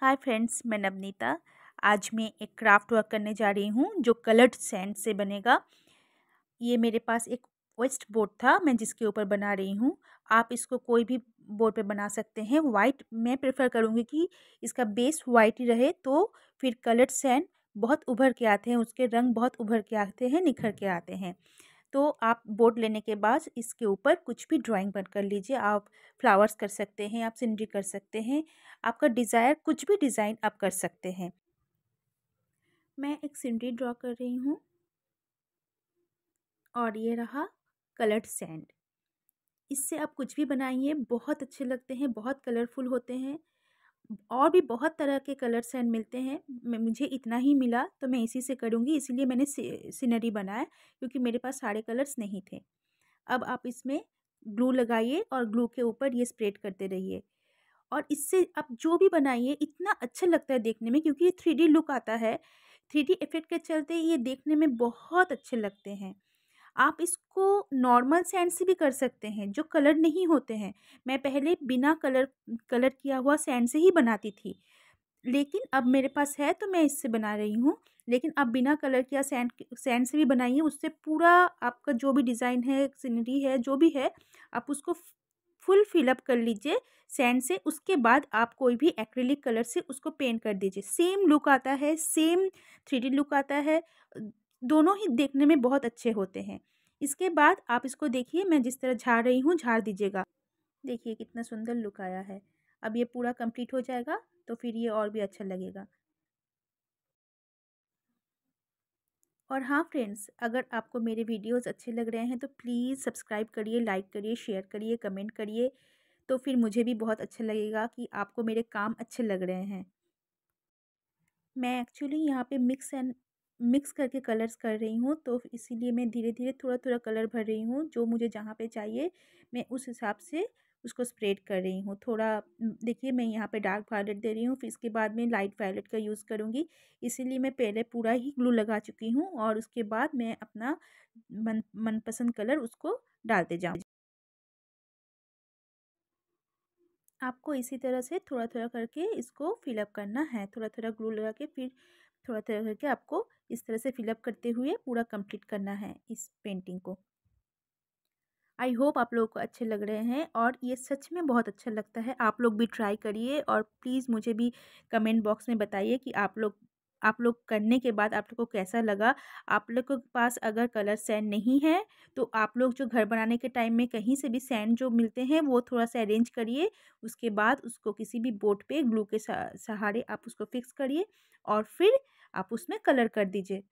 hi friends मैं नवनीता आज मैं एक क्राफ्ट वर्क करने जा रही हूँ जो कलर्ड सैंड से बनेगा ये मेरे पास एक वेस्ट बोर्ड था मैं जिसके ऊपर बना रही हूँ आप इसको कोई भी बोर्ड पे बना सकते हैं वाइट मैं प्रेफर करूँगी कि इसका बेस वाइट ही रहे तो फिर कलर्ड सैंड बहुत उभर के आते हैं उसके रंग बहुत उभर के आते हैं निखर के आते हैं तो आप बोर्ड लेने के बाद इसके ऊपर कुछ भी ड्राइंग बन कर लीजिए आप फ्लावर्स कर सकते हैं आप सीनरी कर सकते हैं आपका डिज़ायर कुछ भी डिज़ाइन आप कर सकते हैं मैं एक सीनरी ड्रॉ कर रही हूँ और ये रहा कलर्ड सैंड इससे आप कुछ भी बनाइए बहुत अच्छे लगते हैं बहुत कलरफुल होते हैं और भी बहुत तरह के कलर्स एंड मिलते हैं मुझे इतना ही मिला तो मैं इसी से करूँगी इसीलिए मैंने सीनरी बनाया क्योंकि मेरे पास सारे कलर्स नहीं थे अब आप इसमें ग्लू लगाइए और ग्लू के ऊपर ये स्प्रेड करते रहिए और इससे आप जो भी बनाइए इतना अच्छा लगता है देखने में क्योंकि ये थ्री लुक आता है थ्री इफ़ेक्ट के चलते ये देखने में बहुत अच्छे लगते हैं आप इसको नॉर्मल सैंड से भी कर सकते हैं जो कलर नहीं होते हैं मैं पहले बिना कलर कलर किया हुआ सैंड से ही बनाती थी लेकिन अब मेरे पास है तो मैं इससे बना रही हूँ लेकिन आप बिना कलर किया सैंड सैंड से भी बनाइए उससे पूरा आपका जो भी डिज़ाइन है सीनरी है जो भी है आप उसको फुल फिलअप कर लीजिए सैंड से उसके बाद आप कोई भी एक्रेलिक कलर से उसको पेंट कर दीजिए सेम लुक आता है सेम थ्री लुक आता है दोनों ही देखने में बहुत अच्छे होते हैं इसके बाद आप इसको देखिए मैं जिस तरह झाड़ रही हूँ झाड़ दीजिएगा देखिए कितना सुंदर लुक आया है अब ये पूरा कंप्लीट हो जाएगा तो फिर ये और भी अच्छा लगेगा और हाँ फ्रेंड्स अगर आपको मेरे वीडियोस अच्छे लग रहे हैं तो प्लीज़ सब्सक्राइब करिए लाइक करिए शेयर करिए कमेंट करिए तो फिर मुझे भी बहुत अच्छा लगेगा कि आपको मेरे काम अच्छे लग रहे हैं मैं एक्चुअली यहाँ पे मिक्स एंड मिक्स करके कलर्स कर रही हूँ तो इसीलिए मैं धीरे धीरे थोड़ा थोड़ा कलर भर रही हूँ जो मुझे जहाँ पे चाहिए मैं उस हिसाब से उसको स्प्रेड कर रही हूँ थोड़ा देखिए मैं यहाँ पे डार्क वायलेट दे रही हूँ फिर इसके बाद मैं लाइट वायलेट का यूज़ करूँगी इसीलिए मैं पहले पूरा ही ग्लू लगा चुकी हूँ और उसके बाद मैं अपना मन मनपसंद कलर उसको डालते जाऊँ आपको इसी तरह से थोड़ा थोड़ा करके इसको फिलअप करना है थोड़ा थोड़ा ग्लू लगा के फिर थोड़ा थोड़ा करके आपको इस तरह से फिलअप करते हुए पूरा कंप्लीट करना है इस पेंटिंग को आई होप आप लोगों को अच्छे लग रहे हैं और ये सच में बहुत अच्छा लगता है आप लोग भी ट्राई करिए और प्लीज़ मुझे भी कमेंट बॉक्स में बताइए कि आप लोग आप लोग करने के बाद आप लोग को कैसा लगा आप लोग के पास अगर कलर सैंड नहीं है तो आप लोग जो घर बनाने के टाइम में कहीं से भी सैंड जो मिलते हैं वो थोड़ा सा अरेंज करिए उसके बाद उसको किसी भी बोर्ड पे ग्लू के सहारे आप उसको फिक्स करिए और फिर आप उसमें कलर कर दीजिए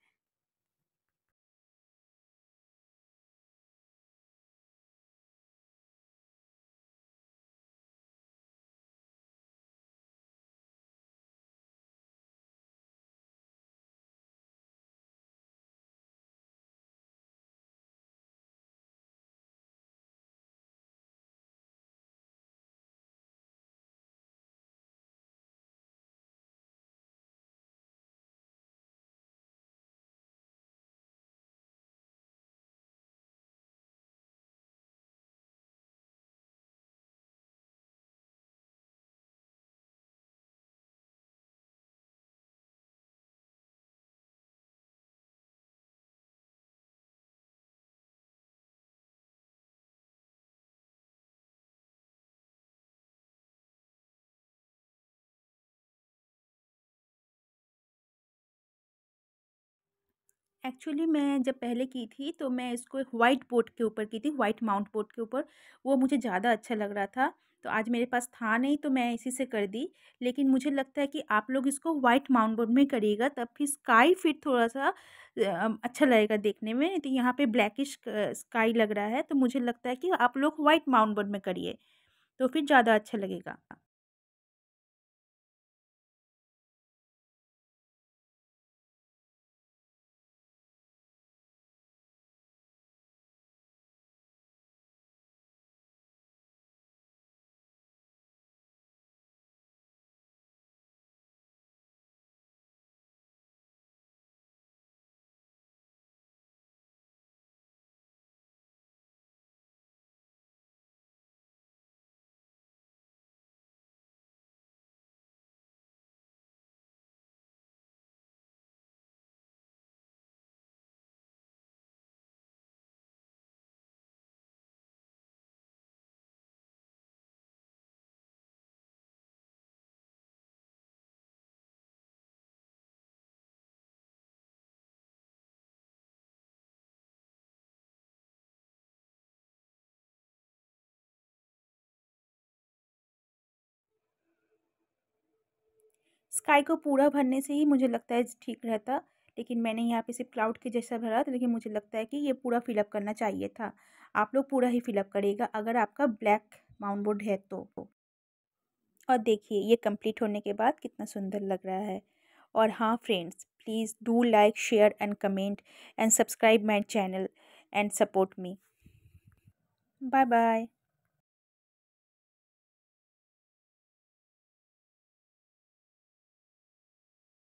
एक्चुअली मैं जब पहले की थी तो मैं इसको वाइट बोर्ड के ऊपर की थी वाइट माउंट बोर्ड के ऊपर वो मुझे ज़्यादा अच्छा लग रहा था तो आज मेरे पास था नहीं तो मैं इसी से कर दी लेकिन मुझे लगता है कि आप लोग इसको वाइट माउंट बोर्ड में करिएगा तब फिर स्काई फिर थोड़ा सा अच्छा लगेगा देखने में तो यहाँ पर ब्लैकिश स्काई लग रहा है तो मुझे लगता है कि आप लोग वाइट माउंट बोर्ड में करिए तो फिर ज़्यादा अच्छा लगेगा स्काई को पूरा भरने से ही मुझे लगता है ठीक रहता लेकिन मैंने यहाँ पे सिर्फ क्लाउड के जैसा भरा था लेकिन मुझे लगता है कि ये पूरा फिलअप करना चाहिए था आप लोग पूरा ही फिलअप करेगा अगर आपका ब्लैक माउंट बोर्ड है तो और देखिए ये कंप्लीट होने के बाद कितना सुंदर लग रहा है और हाँ friends please do like share and comment and subscribe my channel and support me bye bye